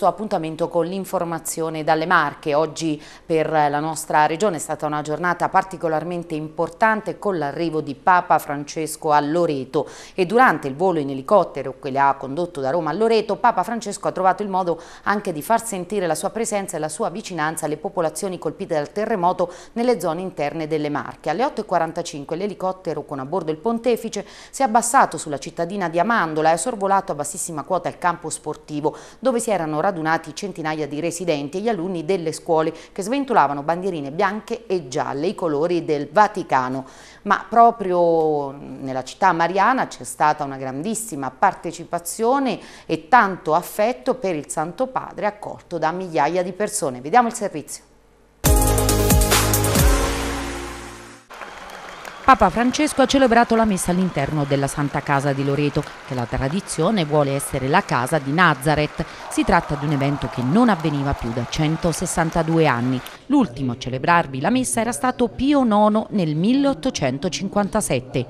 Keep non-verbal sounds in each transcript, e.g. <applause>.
questo appuntamento con l'informazione dalle Marche. Oggi per la nostra regione è stata una giornata particolarmente importante con l'arrivo di Papa Francesco a Loreto e durante il volo in elicottero che le ha condotto da Roma a Loreto, Papa Francesco ha trovato il modo anche di far sentire la sua presenza e la sua vicinanza alle popolazioni colpite dal terremoto nelle zone interne delle Marche. Alle 8.45 l'elicottero con a bordo il pontefice si è abbassato sulla cittadina di Amandola e ha sorvolato a bassissima quota il campo sportivo dove si erano raggiunti radunati centinaia di residenti e gli alunni delle scuole che sventolavano bandierine bianche e gialle, i colori del Vaticano. Ma proprio nella città mariana c'è stata una grandissima partecipazione e tanto affetto per il Santo Padre accolto da migliaia di persone. Vediamo il servizio. Papa Francesco ha celebrato la messa all'interno della Santa Casa di Loreto, che la tradizione vuole essere la casa di Nazareth. Si tratta di un evento che non avveniva più da 162 anni. L'ultimo a celebrarvi la messa era stato Pio IX nel 1857.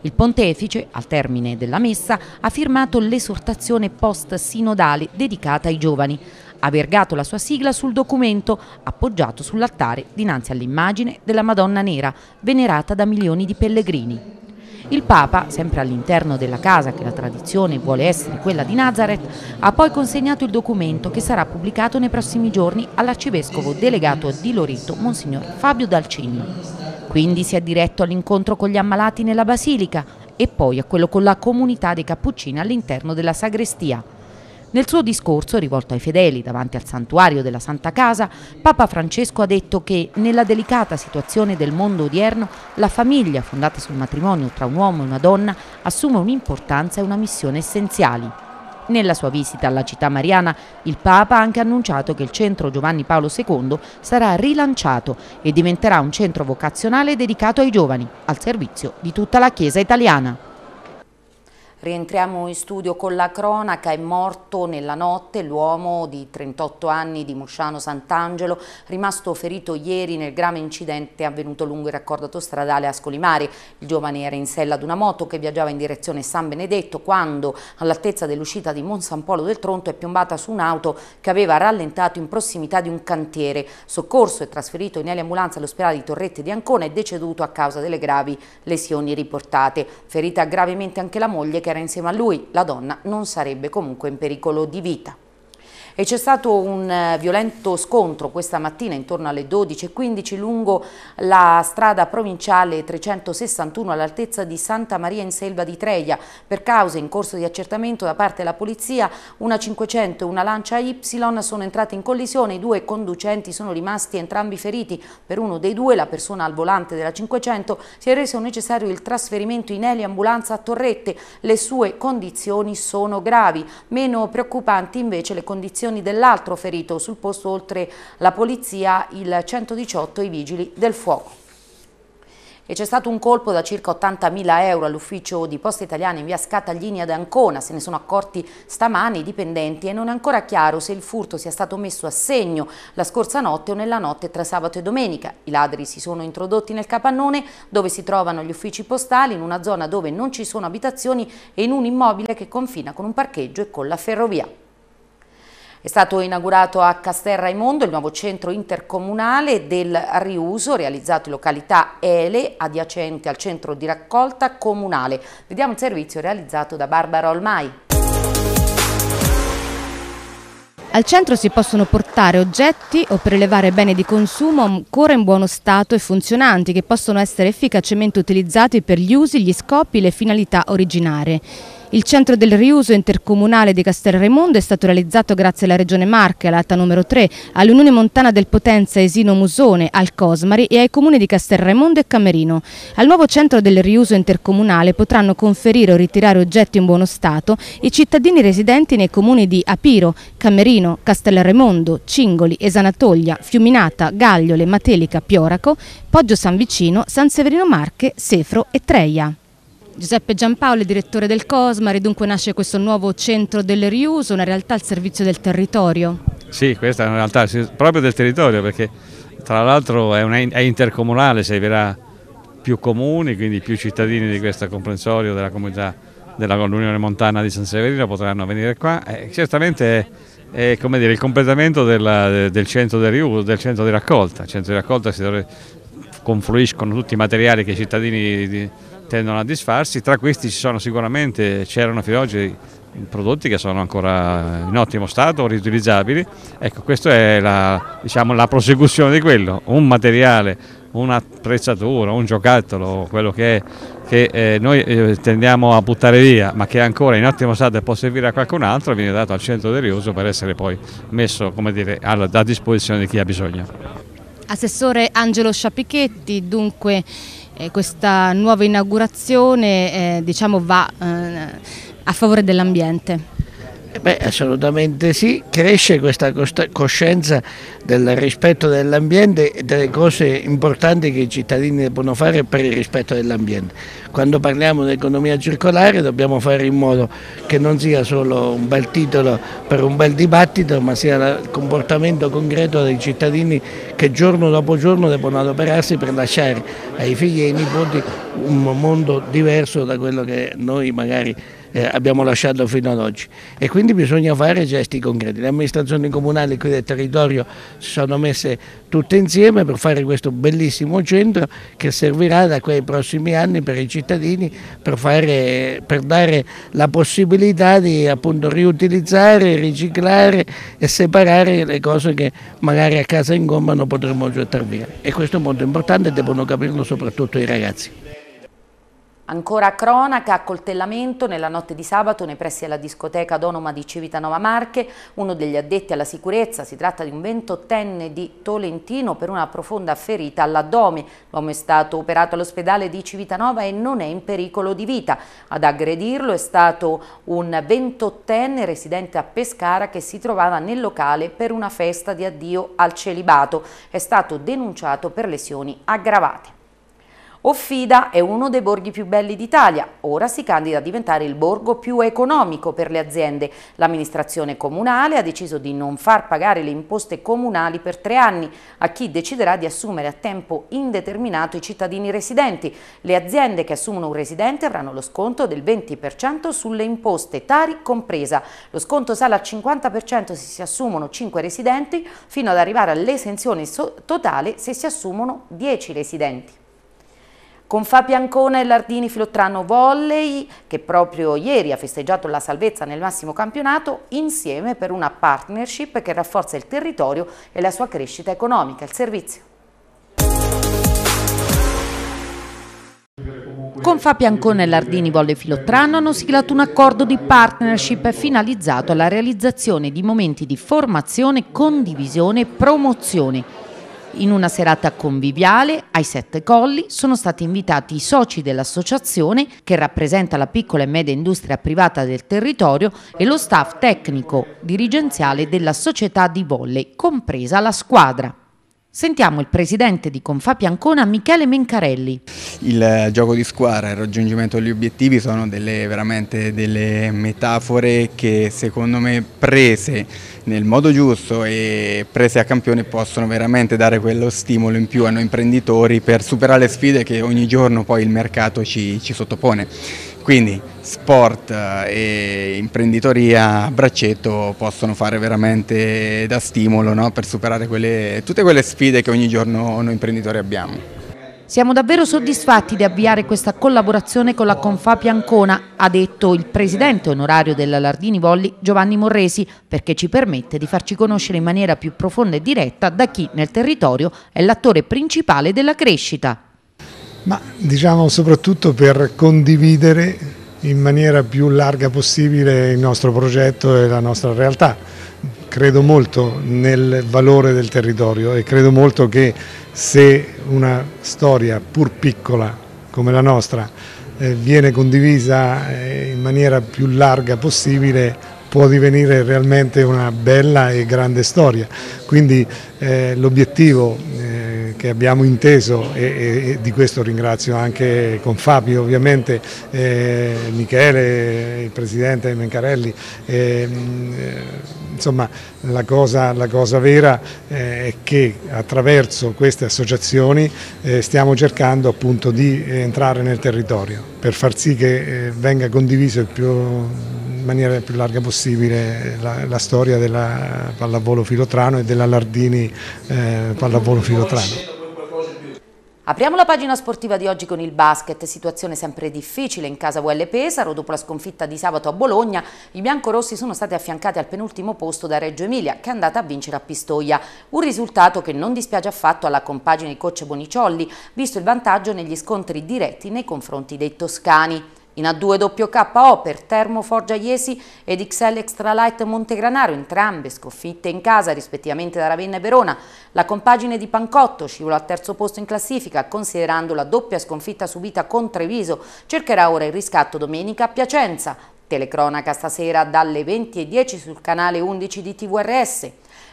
Il pontefice, al termine della messa, ha firmato l'esortazione post-sinodale dedicata ai giovani ha vergato la sua sigla sul documento appoggiato sull'altare dinanzi all'immagine della Madonna Nera, venerata da milioni di pellegrini. Il Papa, sempre all'interno della casa che la tradizione vuole essere quella di Nazareth, ha poi consegnato il documento che sarà pubblicato nei prossimi giorni all'arcivescovo delegato di Loreto, Monsignor Fabio Dalcini. Quindi si è diretto all'incontro con gli ammalati nella Basilica e poi a quello con la comunità dei Cappuccini all'interno della sagrestia. Nel suo discorso rivolto ai fedeli davanti al santuario della Santa Casa, Papa Francesco ha detto che nella delicata situazione del mondo odierno la famiglia fondata sul matrimonio tra un uomo e una donna assume un'importanza e una missione essenziali. Nella sua visita alla città mariana, il Papa ha anche annunciato che il centro Giovanni Paolo II sarà rilanciato e diventerà un centro vocazionale dedicato ai giovani, al servizio di tutta la Chiesa italiana. Rientriamo in studio con la cronaca, è morto nella notte l'uomo di 38 anni di Murciano Sant'Angelo, rimasto ferito ieri nel grave incidente avvenuto lungo il raccordo autostradale a Ascolimare. Il giovane era in sella ad una moto che viaggiava in direzione San Benedetto quando, all'altezza dell'uscita di Monsampolo del Tronto, è piombata su un'auto che aveva rallentato in prossimità di un cantiere. Soccorso e trasferito in ambulanza all'ospedale di Torrette di Ancona è deceduto a causa delle gravi lesioni riportate. Ferita gravemente anche la moglie che era insieme a lui, la donna non sarebbe comunque in pericolo di vita e c'è stato un eh, violento scontro questa mattina intorno alle 12.15 lungo la strada provinciale 361 all'altezza di Santa Maria in Selva di Treia per cause in corso di accertamento da parte della polizia una 500 e una Lancia Y sono entrate in collisione i due conducenti sono rimasti entrambi feriti per uno dei due la persona al volante della 500 si è reso necessario il trasferimento in eliambulanza a Torrette le sue condizioni sono gravi meno preoccupanti invece le condizioni condizioni dell'altro ferito sul posto oltre la polizia, il 118 e i vigili del fuoco e c'è stato un colpo da circa 80.000 euro all'ufficio di Poste Italiane in via Scataglini ad Ancona, se ne sono accorti stamani i dipendenti e non è ancora chiaro se il furto sia stato messo a segno la scorsa notte o nella notte tra sabato e domenica. I ladri si sono introdotti nel capannone dove si trovano gli uffici postali in una zona dove non ci sono abitazioni e in un immobile che confina con un parcheggio e con la ferrovia. È stato inaugurato a Castel Raimondo il nuovo centro intercomunale del riuso realizzato in località Ele adiacente al centro di raccolta comunale. Vediamo il servizio realizzato da Barbara Olmai. Al centro si possono portare oggetti o prelevare beni di consumo ancora in buono stato e funzionanti che possono essere efficacemente utilizzati per gli usi, gli scopi e le finalità originarie. Il centro del riuso intercomunale di Castel è stato realizzato grazie alla Regione Marche, all'Alta numero 3, all'Unione Montana del Potenza Esino Musone, al Cosmari e ai comuni di Castel e Camerino. Al nuovo centro del riuso intercomunale potranno conferire o ritirare oggetti in buono stato i cittadini residenti nei comuni di Apiro, Camerino, Castel Cingoli, Esanatoglia, Fiuminata, Gagliole, Matelica, Pioraco, Poggio San Vicino, San Severino Marche, Sefro e Treia. Giuseppe Giampaolo è direttore del Cosmari, dunque nasce questo nuovo centro del riuso, una realtà al servizio del territorio. Sì, questa è una realtà proprio del territorio perché tra l'altro è, è, intercomunale, servirà più comuni, quindi più cittadini di questo comprensorio della comunità dell'Unione Montana di San Severino potranno venire qua. Eh, certamente è, è dire, il completamento della, del centro del riuso, del centro di raccolta. Il centro di raccolta si dovrebbe, confluiscono tutti i materiali che i cittadini di, tendono a disfarsi, tra questi ci sono sicuramente, c'erano fino ad oggi prodotti che sono ancora in ottimo stato, riutilizzabili, ecco questa è la, diciamo, la prosecuzione di quello, un materiale, un'attrezzatura, un giocattolo, quello che è che eh, noi eh, tendiamo a buttare via, ma che è ancora in ottimo stato e può servire a qualcun altro, viene dato al centro di riuso per essere poi messo dire, alla, a disposizione di chi ha bisogno. Assessore Angelo Sciapichetti, dunque e eh, questa nuova inaugurazione eh, diciamo, va eh, a favore dell'ambiente. Beh, assolutamente sì, cresce questa coscienza del rispetto dell'ambiente e delle cose importanti che i cittadini devono fare per il rispetto dell'ambiente. Quando parliamo di economia circolare dobbiamo fare in modo che non sia solo un bel titolo per un bel dibattito, ma sia il comportamento concreto dei cittadini che giorno dopo giorno devono adoperarsi per lasciare ai figli e ai nipoti un mondo diverso da quello che noi magari eh, abbiamo lasciato fino ad oggi e quindi bisogna fare gesti concreti. Le amministrazioni comunali qui del territorio si sono messe tutte insieme per fare questo bellissimo centro che servirà da quei prossimi anni per i cittadini per, fare, per dare la possibilità di appunto, riutilizzare, riciclare e separare le cose che magari a casa in gomma non potremo gettare via e questo è molto importante e devono capirlo soprattutto i ragazzi. Ancora cronaca, accoltellamento nella notte di sabato nei pressi della discoteca Donoma di Civitanova Marche, uno degli addetti alla sicurezza, si tratta di un ventottenne di Tolentino per una profonda ferita all'addome. L'uomo è stato operato all'ospedale di Civitanova e non è in pericolo di vita. Ad aggredirlo è stato un ventottenne residente a Pescara che si trovava nel locale per una festa di addio al celibato. È stato denunciato per lesioni aggravate. Offida è uno dei borghi più belli d'Italia, ora si candida a diventare il borgo più economico per le aziende. L'amministrazione comunale ha deciso di non far pagare le imposte comunali per tre anni a chi deciderà di assumere a tempo indeterminato i cittadini residenti. Le aziende che assumono un residente avranno lo sconto del 20% sulle imposte, Tari compresa. Lo sconto sale al 50% se si assumono 5 residenti, fino ad arrivare all'esenzione totale se si assumono 10 residenti. Con Fabio Ancona e Lardini Filottrano Volley, che proprio ieri ha festeggiato la salvezza nel massimo campionato, insieme per una partnership che rafforza il territorio e la sua crescita economica. Il servizio. Con Fabio Ancona e Lardini Volley Filottrano hanno siglato un accordo di partnership finalizzato alla realizzazione di momenti di formazione, condivisione e promozione in una serata conviviale ai Sette Colli sono stati invitati i soci dell'associazione che rappresenta la piccola e media industria privata del territorio e lo staff tecnico dirigenziale della società di volley, compresa la squadra. Sentiamo il presidente di Confà Piancona Michele Mencarelli. Il eh, gioco di squadra e il raggiungimento degli obiettivi sono delle, veramente delle metafore che secondo me prese nel modo giusto e prese a campione possono veramente dare quello stimolo in più a noi imprenditori per superare le sfide che ogni giorno poi il mercato ci, ci sottopone quindi sport eh, e imprenditoria a braccetto possono fare veramente da stimolo no? per superare quelle, tutte quelle sfide che ogni giorno noi imprenditori abbiamo. Siamo davvero soddisfatti di avviare questa collaborazione con la Confap Ancona, ha detto il presidente onorario della Lardini Volli Giovanni Morresi, perché ci permette di farci conoscere in maniera più profonda e diretta da chi nel territorio è l'attore principale della crescita. Ma diciamo soprattutto per condividere in maniera più larga possibile il nostro progetto e la nostra realtà. Credo molto nel valore del territorio e credo molto che se una storia pur piccola come la nostra eh, viene condivisa eh, in maniera più larga possibile può divenire realmente una bella e grande storia. Quindi eh, l'obiettivo eh, che abbiamo inteso e, e, di questo ringrazio anche con Fabio ovviamente, eh, Michele, il Presidente Mencarelli, eh, insomma la cosa, la cosa vera eh, è che attraverso queste associazioni eh, stiamo cercando appunto di entrare nel territorio per far sì che eh, venga condiviso più, in maniera più larga possibile la, la storia della pallavolo filotrano e della Lardini eh, pallavolo filotrano. Apriamo la pagina sportiva di oggi con il basket, situazione sempre difficile in casa VL Pesaro, dopo la sconfitta di sabato a Bologna, i biancorossi sono stati affiancati al penultimo posto da Reggio Emilia, che è andata a vincere a Pistoia, un risultato che non dispiace affatto alla compagine di coach Boniciolli, visto il vantaggio negli scontri diretti nei confronti dei toscani. In A2 WKO per Termo Forgia Iesi ed XL Extralight Montegranaro, entrambe sconfitte in casa rispettivamente da Ravenna e Verona. La compagine di Pancotto scivola al terzo posto in classifica, considerando la doppia sconfitta subita con Treviso. Cercherà ora il riscatto domenica a Piacenza. Telecronaca stasera dalle 20.10 sul canale 11 di TVRS.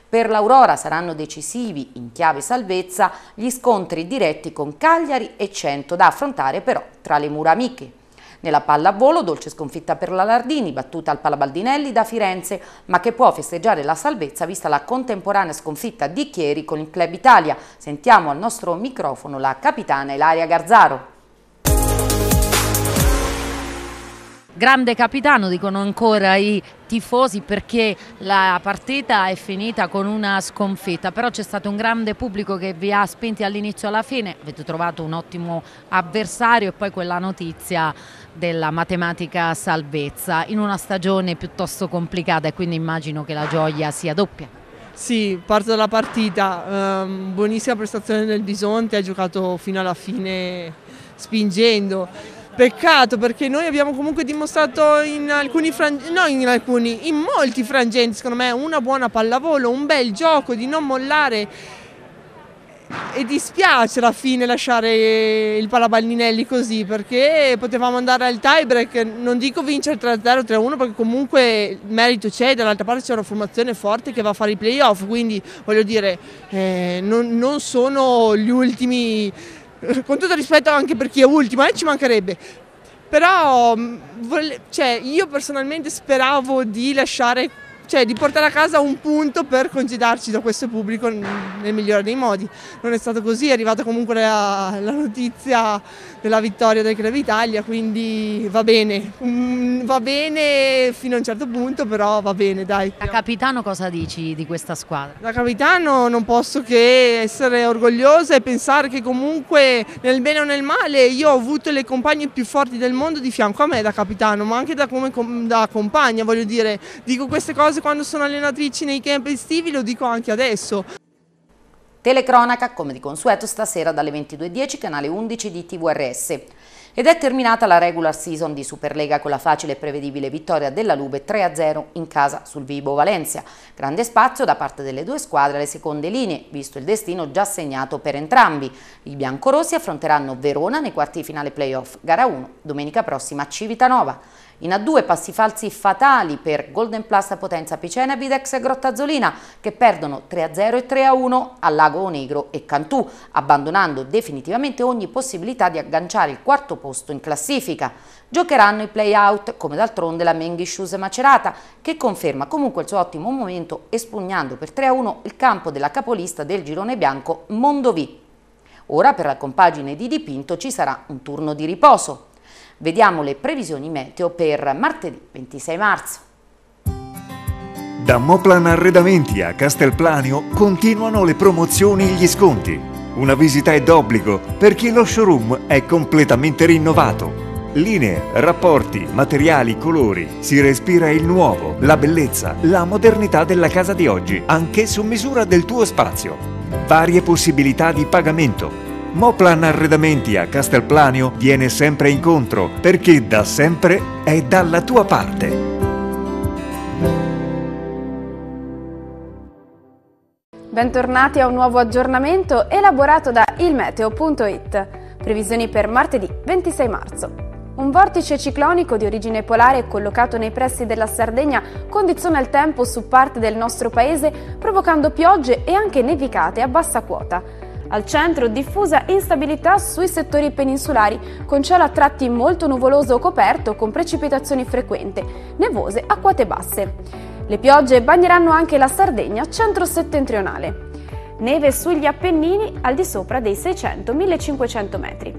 Per l'Aurora saranno decisivi, in chiave salvezza, gli scontri diretti con Cagliari e Cento da affrontare però tra le mura amiche. Nella palla a volo, dolce sconfitta per la Lardini, battuta al Palabaldinelli da Firenze, ma che può festeggiare la salvezza vista la contemporanea sconfitta di Chieri con il Club Italia. Sentiamo al nostro microfono la capitana Ilaria Garzaro. grande capitano, dicono ancora i tifosi perché la partita è finita con una sconfitta, però c'è stato un grande pubblico che vi ha spinti all'inizio alla fine, avete trovato un ottimo avversario e poi quella notizia della matematica salvezza in una stagione piuttosto complicata e quindi immagino che la gioia sia doppia. Sì, parto dalla partita, um, buonissima prestazione del Bisonte, ha giocato fino alla fine spingendo Peccato perché noi abbiamo comunque dimostrato in alcuni, no in alcuni, in molti frangenti secondo me una buona pallavolo, un bel gioco di non mollare e dispiace alla fine lasciare il Palaballinelli così perché potevamo andare al tie-break, non dico vincere 3-0, 3-1 perché comunque il merito c'è, dall'altra parte c'è una formazione forte che va a fare i playoff, quindi voglio dire eh, non, non sono gli ultimi <laughs> con tutto rispetto anche per chi è ultimo, eh, ci mancherebbe. Però mm, cioè, io personalmente speravo di lasciare, cioè di portare a casa un punto per congedarci da questo pubblico mm, nel migliore dei modi. Non è stato così, è arrivata comunque la, la notizia della vittoria del Club Italia, quindi va bene, mm, va bene fino a un certo punto, però va bene dai. Da capitano cosa dici di questa squadra? Da capitano non posso che essere orgogliosa e pensare che comunque nel bene o nel male io ho avuto le compagne più forti del mondo di fianco a me da capitano, ma anche da, come, da compagna, voglio dire, dico queste cose quando sono allenatrici nei camp estivi, lo dico anche adesso. Telecronaca, come di consueto, stasera dalle 22.10, canale 11 di TVRS. Ed è terminata la regular season di Superlega con la facile e prevedibile vittoria della Lube 3-0 in casa sul Vibo Valencia. Grande spazio da parte delle due squadre alle seconde linee, visto il destino già segnato per entrambi. I biancorossi affronteranno Verona nei quarti di finale playoff, gara 1, domenica prossima a Civitanova. In A2 passi falsi fatali per Golden Plus Potenza Picena, Videx e Grottazzolina che perdono 3-0 e 3-1 a Lago Negro e Cantù, abbandonando definitivamente ogni possibilità di agganciare il quarto posto in classifica. Giocheranno i play-out, come d'altronde la Menghi Shoes Macerata, che conferma comunque il suo ottimo momento espugnando per 3-1 il campo della capolista del girone bianco Mondovì. Ora per la compagine di dipinto ci sarà un turno di riposo. Vediamo le previsioni meteo per martedì 26 marzo. Da Moplan Arredamenti a Castelplanio continuano le promozioni e gli sconti. Una visita è d'obbligo perché lo showroom è completamente rinnovato. Linee, rapporti, materiali, colori. Si respira il nuovo, la bellezza, la modernità della casa di oggi, anche su misura del tuo spazio. Varie possibilità di pagamento Moplan Arredamenti a Castelplanio viene sempre incontro perché da sempre è dalla tua parte. Bentornati a un nuovo aggiornamento elaborato da ilmeteo.it. Previsioni per martedì 26 marzo. Un vortice ciclonico di origine polare collocato nei pressi della Sardegna condiziona il tempo su parte del nostro paese provocando piogge e anche nevicate a bassa quota. Al centro diffusa instabilità sui settori peninsulari, con cielo a tratti molto nuvoloso o coperto con precipitazioni frequenti, nevose a quote basse. Le piogge bagneranno anche la Sardegna centro-settentrionale. Neve sugli Appennini al di sopra dei 600-1500 metri.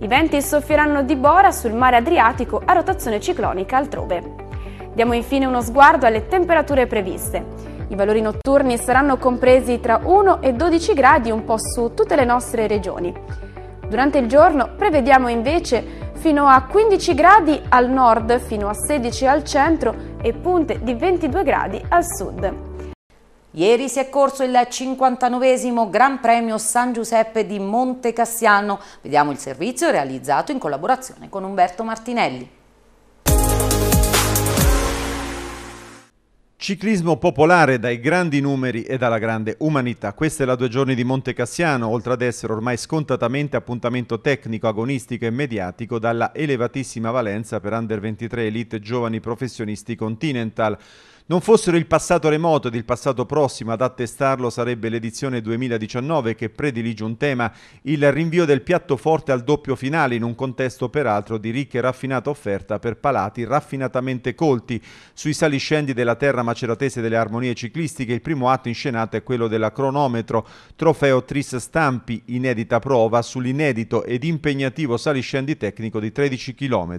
I venti soffieranno di bora sul mare Adriatico a rotazione ciclonica altrove. Diamo infine uno sguardo alle temperature previste. I valori notturni saranno compresi tra 1 e 12 gradi un po' su tutte le nostre regioni. Durante il giorno prevediamo invece fino a 15 gradi al nord, fino a 16 al centro e punte di 22 gradi al sud. Ieri si è corso il 59 Gran Premio San Giuseppe di Monte Cassiano. Vediamo il servizio realizzato in collaborazione con Umberto Martinelli. Ciclismo popolare dai grandi numeri e dalla grande umanità. Questa è la due giorni di Monte Cassiano, oltre ad essere ormai scontatamente appuntamento tecnico, agonistico e mediatico dalla elevatissima valenza per under 23 elite giovani professionisti Continental non fossero il passato remoto ed il passato prossimo ad attestarlo sarebbe l'edizione 2019 che predilige un tema, il rinvio del piatto forte al doppio finale in un contesto peraltro di ricca e raffinata offerta per palati raffinatamente colti. Sui saliscendi della terra maceratese delle armonie ciclistiche il primo atto inscenato è quello della cronometro, trofeo Tris Stampi, inedita prova sull'inedito ed impegnativo saliscendi tecnico di 13 km.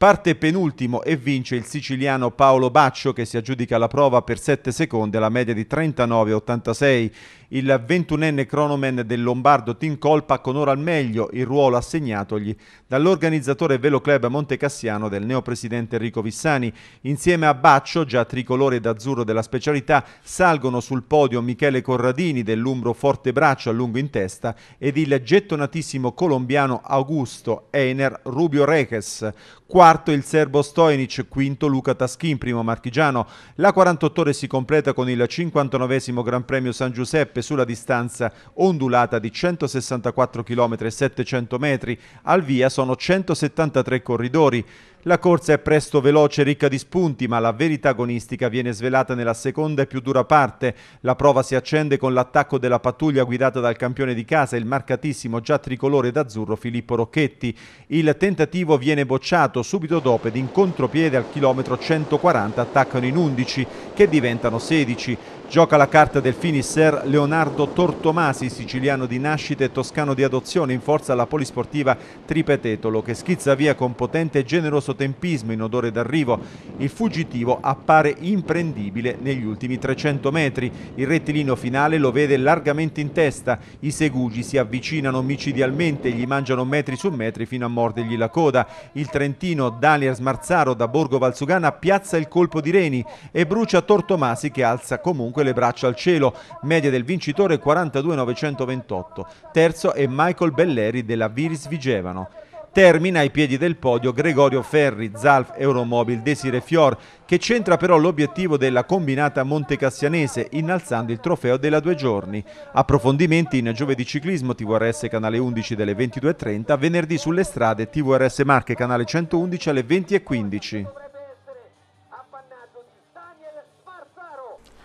Parte penultimo e vince il siciliano Paolo Baccio che si aggiudica la prova per 7 secondi alla media di 39,86. Il 21enne cronoman del Lombardo Team Colpa conora al meglio il ruolo assegnatogli dall'organizzatore Velo Club Montecassiano del neopresidente Enrico Vissani. Insieme a Baccio, già tricolore d'azzurro della specialità, salgono sul podio Michele Corradini dell'Umbro Forte Braccio a lungo in testa ed il gettonatissimo colombiano Augusto Einer Rubio Reques. Quarto quarto il serbo Stojnic, quinto Luca Taschin, primo marchigiano. La 48 ore si completa con il 59 Gran Premio San Giuseppe sulla distanza ondulata di 164 km e 700 metri. Al via sono 173 corridori. La corsa è presto veloce e ricca di spunti, ma la verità agonistica viene svelata nella seconda e più dura parte. La prova si accende con l'attacco della pattuglia guidata dal campione di casa, il marcatissimo già tricolore d'azzurro Filippo Rocchetti. Il tentativo viene bocciato subito dopo ed in contropiede al chilometro 140 attaccano in 11 che diventano 16. Gioca la carta del finisher Leonardo Tortomasi, siciliano di nascita e toscano di adozione, in forza alla polisportiva Tripetetolo, che schizza via con potente e generoso tempismo in odore d'arrivo. Il fuggitivo appare imprendibile negli ultimi 300 metri. Il rettilineo finale lo vede largamente in testa. I segugi si avvicinano omicidialmente, gli mangiano metri su metri fino a mordergli la coda. Il trentino Daniel Smarzaro da Borgo Valsugana piazza il colpo di reni e brucia Tortomasi che alza comunque 5 le braccia al cielo, media del vincitore 42.928. Terzo è Michael Belleri della Viris Vigevano. Termina ai piedi del podio Gregorio Ferri, Zalf Euromobil Desire Fior, che centra però l'obiettivo della combinata Montecassianese, innalzando il trofeo della due giorni. Approfondimenti in giovedì ciclismo TVRS canale 11 delle 22.30, venerdì sulle strade TVRS Marche canale 111 alle 20.15.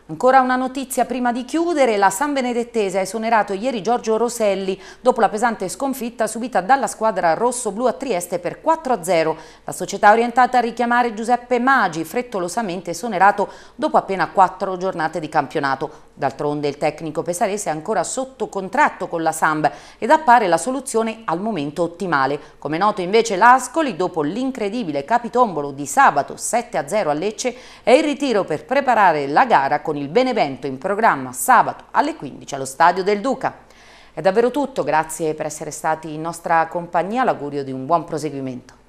Ancora una notizia prima di chiudere, la San Benedettese ha esonerato ieri Giorgio Roselli dopo la pesante sconfitta subita dalla squadra rosso-blu a Trieste per 4-0. La società orientata a richiamare Giuseppe Magi, frettolosamente esonerato dopo appena quattro giornate di campionato. D'altronde il tecnico pesarese è ancora sotto contratto con la Samb ed appare la soluzione al momento ottimale. Come noto invece l'Ascoli, dopo l'incredibile capitombolo di sabato 7-0 a Lecce, è in ritiro per preparare la gara con con il Benevento in programma sabato alle 15 allo Stadio del Duca. È davvero tutto, grazie per essere stati in nostra compagnia, l'augurio di un buon proseguimento.